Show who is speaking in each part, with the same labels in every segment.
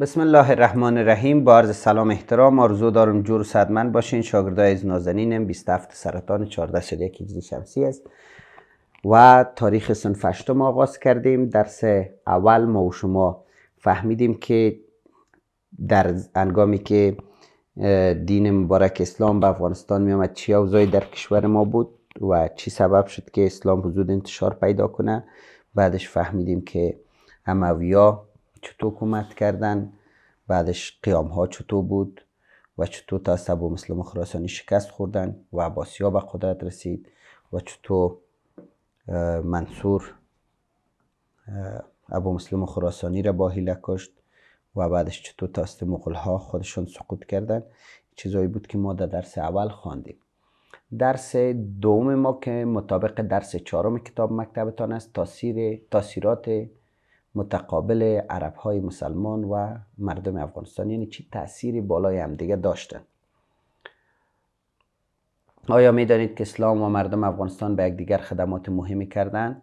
Speaker 1: بسم الله الرحمن الرحیم با سلام احترام آرزو دارم جور صدمن باشین شاگردای از نازنینم 27 سرطان 14 شده یکی شمسی است و تاریخ سن ما آغاز کردیم درس اول ما و شما فهمیدیم که در انگامی که دین مبارک اسلام به افغانستان میامد آمد چی اوضایی در کشور ما بود و چی سبب شد که اسلام حدود انتشار پیدا کنه بعدش فهمیدیم که امویا چطور کمک کردن بعدش قیام ها چطور بود و چطور تا ابو مسلم خراسانی شکست خوردن و عباسی ها به قدرت رسید و چطور منصور ابو مسلم خراسانی را با هیله کشت و بعدش چطور تاست مغل ها خودشون سقوط کردن چیزایی بود که ما در درس اول خواندیم درس دوم ما که مطابق درس چهارم کتاب مکتبتان است تاثیر تاثیرات متقابل عرب های مسلمان و مردم افغانستان یعنی چه تأثیری بالای همدیگه دیگه داشتن آیا میدانید که اسلام و مردم افغانستان به یکدیگر خدمات مهمی کردند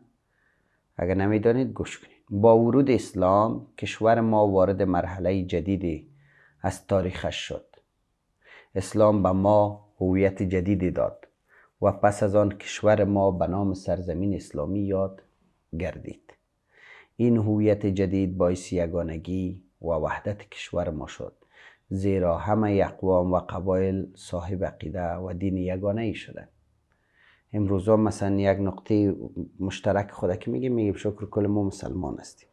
Speaker 1: اگر نمیدانید گوش کنید با ورود اسلام کشور ما وارد مرحله جدیدی از تاریخش شد اسلام به ما هویت جدیدی داد و پس از آن کشور ما به نام سرزمین اسلامی یاد گردید این هویت جدید باعث یگانگی و وحدت کشور ما شد زیرا همه اقوام و قبایل صاحب عقیده و دین یگانه ای شدند امروز مثلا یک نقطه مشترک خود که میگیم میگیم شکر کل ما مسلمان هستیم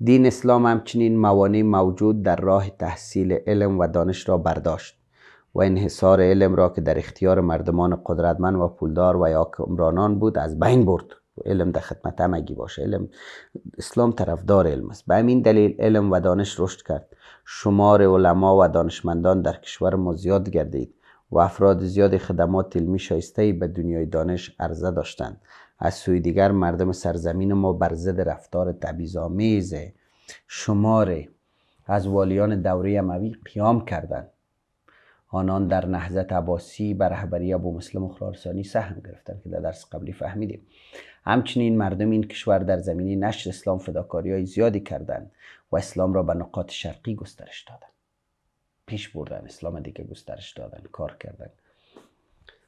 Speaker 1: دین اسلام همچنین موانع موجود در راه تحصیل علم و دانش را برداشت و انحصار علم را که در اختیار مردمان قدرتمند و پولدار و یا کمرانان بود از بین برد علم در خدمت همگی باشه علم اسلام طرفدار علم است به همین دلیل علم و دانش رشد کرد شمار علما و دانشمندان در کشور ما زیاد گردید و افراد زیاد خدمات علمی شایسته به دنیای دانش عرضه داشتند از سوی دیگر مردم سرزمین ما بر ضد رفتار تبیزامیز شمار از والیان دوره اموی قیام کردند آنان در نهضت عباسی به رهبری ابو مسلم خراسانی سهم گرفتند که در درس قبلی فهمیدیم همچنین مردم این کشور در زمینی نشر اسلام فداکاری های زیادی کردند و اسلام را به نقاط شرقی گسترش دادند پیش بردن اسلام دیگه گسترش دادن کار کردن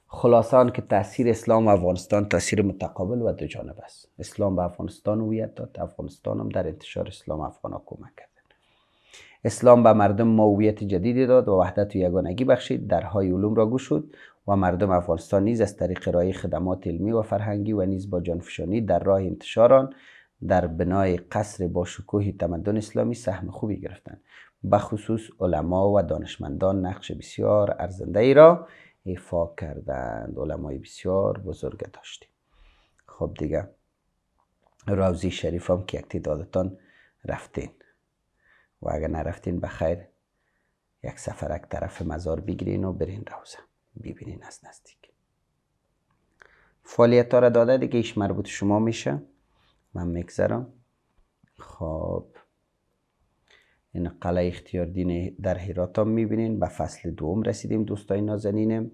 Speaker 1: خلاصان که تاثیر اسلام و افغانستان تاثیر متقابل و دو جانب است اسلام به افغانستان هویت داد افغانستان هم در انتشار اسلام افغان کمک کرد اسلام به مردم مویت جدیدی داد و وحدت و یگانگی بخشید درهای علوم را گشود و مردم افغانستان نیز از طریق رای خدمات علمی و فرهنگی و نیز با جانفشانی در راه انتشاران در بنای قصر با شکوه تمدن اسلامی سهم خوبی گرفتند به خصوص علما و دانشمندان نقش بسیار ارزنده ای را ایفا کردند علمای بسیار بزرگ داشتیم خب دیگه روزی شریف هم که یک دادتان رفتین و اگر نرفتین بخیر یک سفرک طرف مزار بگیرین و برین روزه ببینین از نزدیک فعالیت ها را داده دیگه ایش مربوط شما میشه من میگذرم خب این قلعه اختیار دین در هیرات هم میبینین به فصل دوم رسیدیم دوستای نازنینم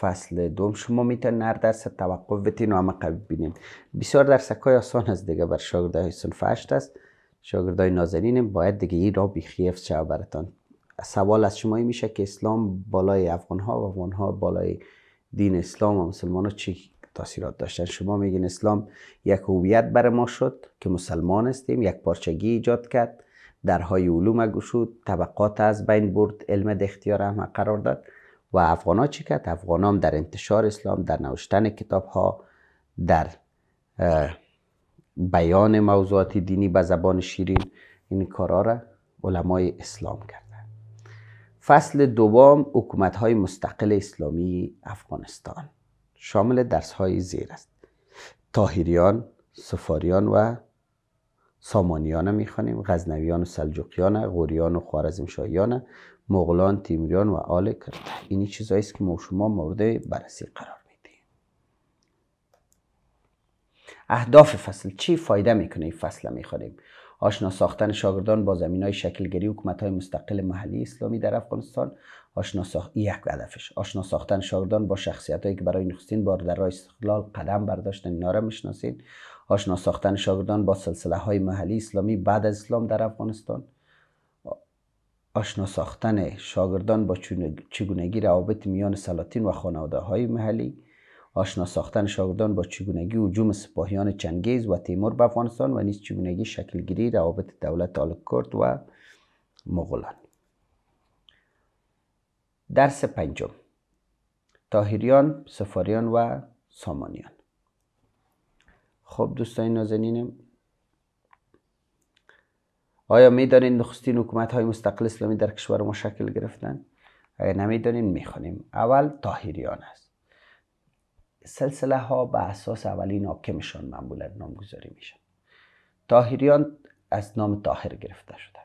Speaker 1: فصل دوم شما میتونین هر درس توقف بتین و همه قبیل بینین بسیار درسک های آسان هست دیگه بر شاگرده های صنف است شاگردای نازنینم باید دیگه این را بیخیفت شد براتان سوال از شما میشه که اسلام بالای افغان ها و افغان ها بالای دین اسلام و مسلمان ها چی تاثیرات داشتن شما میگین اسلام یک هویت بر ما شد که مسلمان هستیم یک پارچگی ایجاد کرد درهای علوم گشود طبقات از بین برد علم د اختیار قرار داد و افغان ها چی کرد افغان هم در انتشار اسلام در نوشتن کتاب ها در بیان موضوعات دینی به زبان شیرین این کارا را علمای اسلام کرده. فصل دوم حکومت های مستقل اسلامی افغانستان شامل درس های زیر است تاهیریان، سفاریان و سامانیان میخوانیم غزنویان و سلجوقیان غوریان و خوارزمشاهیان مغلان، تیموریان و آل کرد اینی چیزایی است که ما شما مورد بررسی قرار اهداف فصل چی فایده میکنه این فصل میخوریم آشنا ساختن شاگردان با زمین های شکلگیری حکومت های مستقل محلی اسلامی در افغانستان آشنا ساخت یک هدفش آشنا ساختن شاگردان با شخصیت هایی که برای نخستین بار در راه استقلال قدم برداشتن اینا را میشناسید آشنا ساختن شاگردان با سلسله های محلی اسلامی بعد از اسلام در افغانستان آشنا ساختن شاگردان با چگونگی روابط میان سلاطین و خانواده های محلی آشنا ساختن شاگردان با چگونگی هجوم سپاهیان چنگیز و تیمور به افغانستان و نیز چگونگی شکلگیری روابط دولت کرد و مغولان درس پنجم تاهیریان، سفاریان و سامانیان خب دوستان نازنینم آیا میدانید نخستین حکومت های مستقل اسلامی در کشور ما شکل گرفتن؟ اگر نمیدانین میخوانیم اول تاهیریان است سلسله ها به اساس اولین حاکمشان معمولا نامگذاری میشن تاهیریان از نام تاهر گرفته شده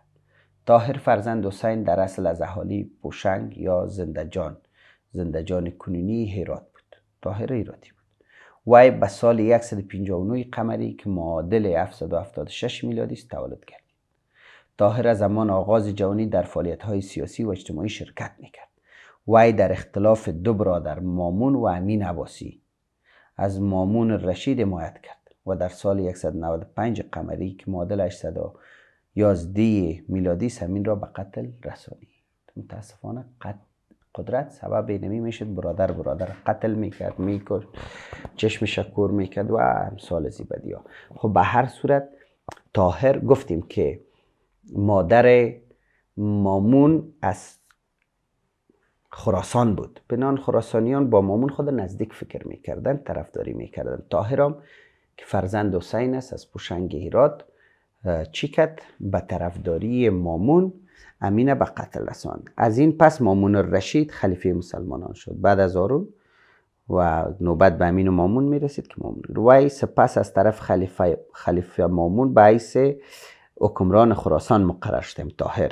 Speaker 1: تاهر فرزند حسین در اصل از اهالی پوشنگ یا زندجان زندجان کنونی هیرات بود تاهر هیراتی بود وی به سال 159 قمری که معادل 776 میلادی است تولد کرد تاهر از زمان آغاز جوانی در فعالیت های سیاسی و اجتماعی شرکت میکرد وی در اختلاف دو برادر مامون و امین عباسی از مامون رشید حمایت کرد و در سال 195 قمری که معادل 811 میلادی سمین را به قتل رسانید متاسفانه قدرت سبب نمی میشد برادر برادر قتل میکرد میکرد چشم شکور میکرد و امثال زیبدی ها خب به هر صورت تاهر گفتیم که مادر مامون از خراسان بود بنان خراسانیان با مامون خود نزدیک فکر میکردن طرفداری میکردن تاهرام که فرزند حسین است از پوشنگ هرات چیکت به طرفداری مامون امینه به قتل رساند از این پس مامون الرشید خلیفه مسلمانان شد بعد از آرون و نوبت به امین و مامون میرسید که مامون روی سپس از طرف خلیفه, خلیفه مامون به عیس حکمران خراسان مقرر شدیم تاهر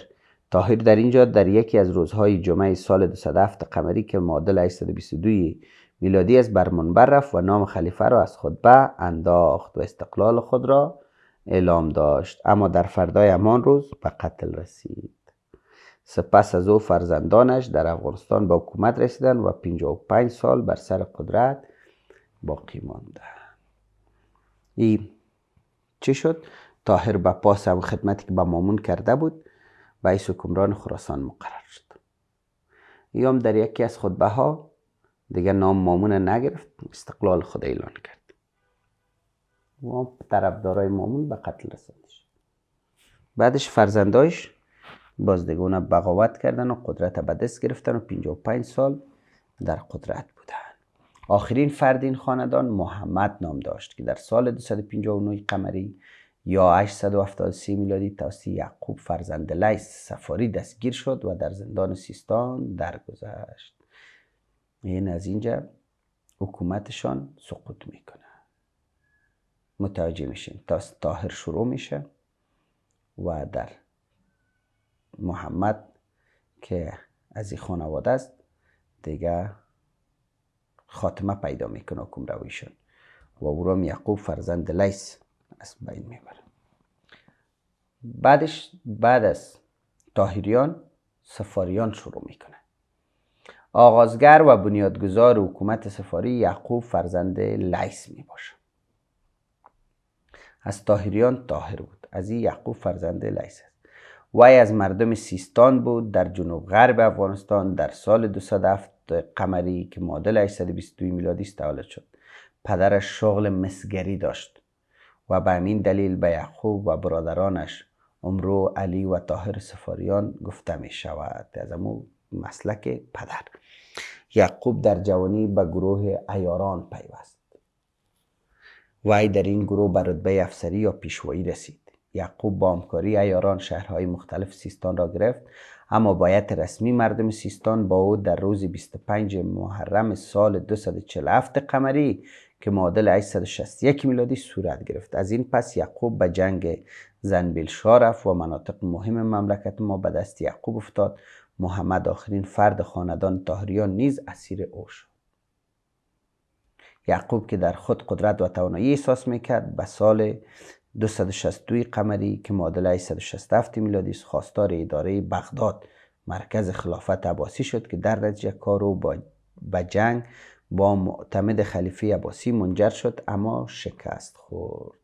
Speaker 1: تاهر در اینجا در یکی از روزهای جمعه سال 207 قمری که معادل 822 میلادی از برمنبر رفت و نام خلیفه را از خطبه انداخت و استقلال خود را اعلام داشت اما در فردای همان روز به قتل رسید سپس از او فرزندانش در افغانستان به حکومت رسیدند و 55 سال بر سر قدرت باقی ماندند ای چی شد تاهر به پاس هم خدمتی که به مامون کرده بود رئیس حکمران خراسان مقرر شد یام در یکی از خطبه ها دیگه نام مامون نگرفت استقلال خود اعلان کرد و طرفدارای مامون به قتل رسند بعدش فرزندایش باز دیگه بغاوت کردن و قدرت به دست گرفتن و 55 سال در قدرت بودن آخرین فرد این خاندان محمد نام داشت که در سال 259 قمری یا 873 میلادی توسط یعقوب فرزند لیس سفاری دستگیر شد و در زندان سیستان درگذشت این از اینجا حکومتشان سقوط میکنه متوجه میشیم تا طاهر شروع میشه و در محمد که از این خانواده است دیگه خاتمه پیدا میکنه حکومت رویشون و او یعقوب فرزند لیس از بعدش بعد از تاهیریان سفاریان شروع میکنه آغازگر و بنیادگذار حکومت سفاری یعقوب فرزند لیس می از تاهیریان تاهر بود از این یعقوب فرزند لیس است وی از مردم سیستان بود در جنوب غرب افغانستان در سال 207 قمری که معادل 822 میلادی است تولد شد پدرش شغل مسگری داشت و به این دلیل به یعقوب و برادرانش عمرو علی و طاهر سفاریان گفته می شود از امو مسلک پدر یعقوب در جوانی به گروه ایاران پیوست وی در این گروه به رتبه افسری یا پیشوایی رسید یعقوب با همکاری ایاران شهرهای مختلف سیستان را گرفت اما بایت رسمی مردم سیستان با او در روز 25 محرم سال 247 قمری که معادل 861 میلادی صورت گرفت از این پس یعقوب به جنگ زنبیل شارف و مناطق مهم مملکت ما به دست یعقوب افتاد محمد آخرین فرد خاندان تاهریان نیز اسیر او شد یعقوب که در خود قدرت و توانایی احساس میکرد به سال 262 قمری که معادل 867 میلادی است خواستار اداره بغداد مرکز خلافت عباسی شد که در نتیجه کار او با جنگ با معتمد خلیفه عباسی منجر شد اما شکست خورد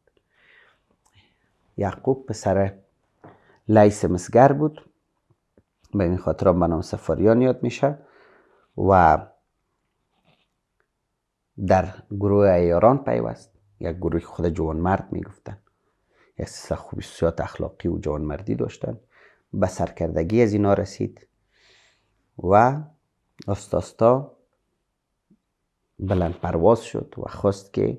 Speaker 1: یعقوب پسر لیس مسگر بود به این خاطر به نام سفاریان یاد میشه و در گروه ایاران پیوست یک گروه که خود جوانمرد میگفتن یک خوبیات اخلاقی و جوانمردی داشتن به سرکردگی از اینا رسید و استاستا بلند پرواز شد و خواست که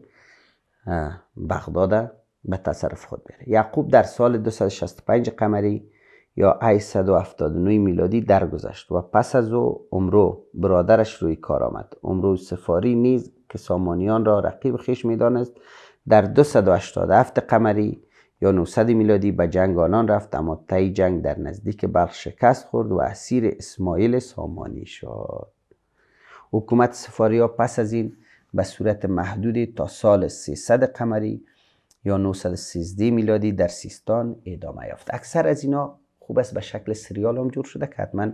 Speaker 1: بغداد به تصرف خود بره یعقوب در سال 265 قمری یا 879 میلادی درگذشت و پس از او عمرو برادرش روی کار آمد عمرو سفاری نیز که سامانیان را رقیب خیش میدانست در 287 قمری یا 900 میلادی به جنگ آنان رفت اما طی جنگ در نزدیک بلخ شکست خورد و اسیر اسماعیل سامانی شد حکومت سفاری ها پس از این به صورت محدودی تا سال 300 قمری یا 913 میلادی در سیستان ادامه یافت اکثر از اینا خوب است به شکل سریال هم جور شده که حتما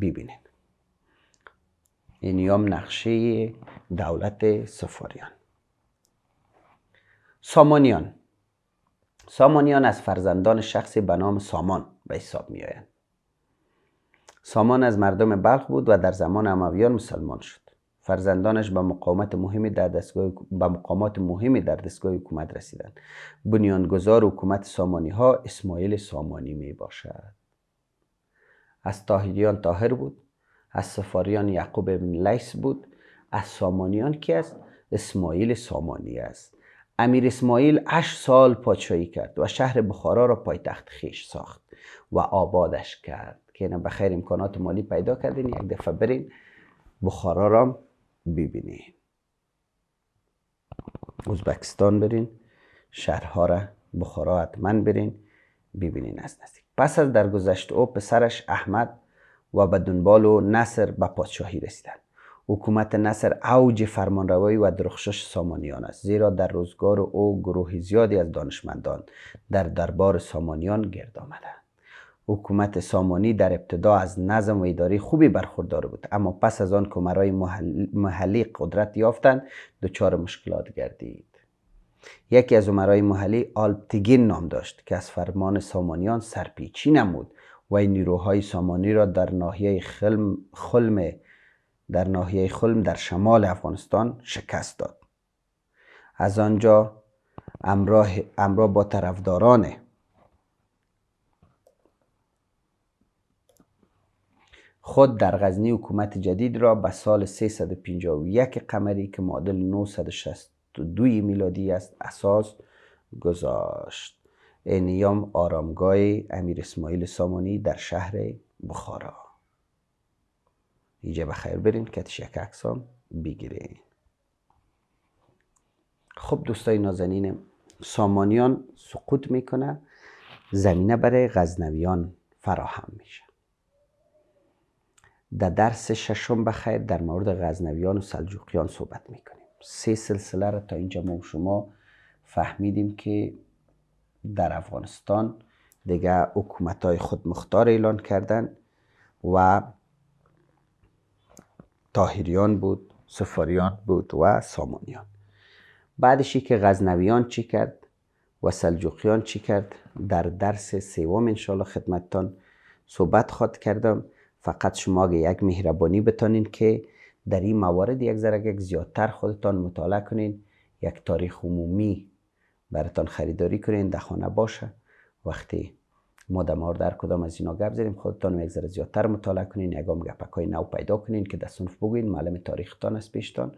Speaker 1: ببینید این یعنی هم نقشه دولت سفاریان سامانیان سامانیان از فرزندان شخصی به نام سامان به حساب می آیند سامان از مردم بلخ بود و در زمان امویان مسلمان شد فرزندانش به مقامات مهمی در دستگاه به مقامات مهمی در دستگاه حکومت رسیدند بنیانگذار حکومت سامانی ها اسماعیل سامانی می باشد از تاهیدیان تاهر بود از سفاریان یعقوب ابن لیس بود از سامانیان کی است اسماعیل سامانی است امیر اسماعیل 8 سال پادشاهی کرد و شهر بخارا را پایتخت خیش ساخت و آبادش کرد که اینا بخیر امکانات مالی پیدا کردین یک دفعه برین بخارا را ببینین ازبکستان برین شهرها را بخارا حتما برین ببینین از نزدیک پس از درگذشت او پسرش احمد و به دنبال و نصر به پادشاهی رسیدن حکومت نصر اوج فرمانروایی و درخشش سامانیان است زیرا در روزگار او گروه زیادی از دانشمندان در دربار سامانیان گرد آمدند حکومت سامانی در ابتدا از نظم و اداری خوبی برخوردار بود اما پس از آن که محلی قدرت یافتند دچار مشکلات گردید یکی از عمرای محلی آلپتگین نام داشت که از فرمان سامانیان سرپیچی نمود و این نیروهای سامانی را در ناحیه خلم در ناحیه خلم در شمال افغانستان شکست داد از آنجا امراه امرا با طرفداران خود در غزنی حکومت جدید را به سال 351 قمری که معادل 962 میلادی است اساس گذاشت اینیام آرامگاه امیر اسماعیل سامانی در شهر بخارا اینجا بخیر برین که یک اکسام بگیرین خب دوستای نازنین سامانیان سقوط میکنه زمینه برای غزنویان فراهم میشه در درس ششم بخیر در مورد غزنویان و سلجوقیان صحبت میکنیم سه سلسله را تا اینجا ما شما فهمیدیم که در افغانستان دیگه حکومت های خود مختار اعلان کردن و تاهریان بود سفاریان بود و سامانیان بعدشی که غزنویان چی کرد و سلجوقیان چی کرد در درس سوم انشاءالله خدمتتان صحبت خواد کردم فقط شما اگه یک مهربانی بتانین که در این موارد یک ذره یک زیادتر خودتان مطالعه کنین یک تاریخ عمومی براتان خریداری کنین در خانه باشه وقتی ما در کدام از اینا گپ زدیم خودتان یک ذره زیادتر مطالعه کنین یگام گپک های نو پیدا کنین که در صنف بگوین معلم تاریختان است پیشتان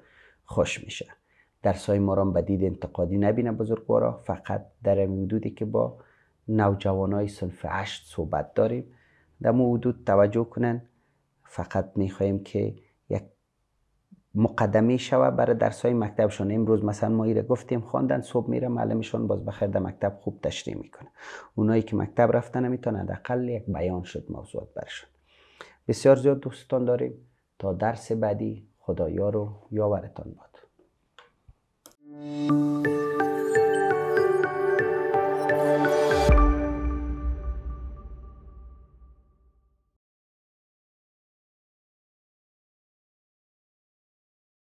Speaker 1: خوش میشه در سای ما را به دید انتقادی نبینه بزرگوارا فقط در حدودی که با نوجوانای صنف 8 صحبت داریم در حدود توجه کنن فقط میخواهیم که یک مقدمه شوه برای درس های مکتبشون امروز مثلا ما ایره گفتیم خواندن صبح میره معلمشون باز بخیر در مکتب خوب تشریح میکنه اونایی که مکتب رفتن میتونه حداقل یک بیان شد موضوعات برشون بسیار زیاد دوستان داریم تا درس بعدی خدایا رو یاورتان باد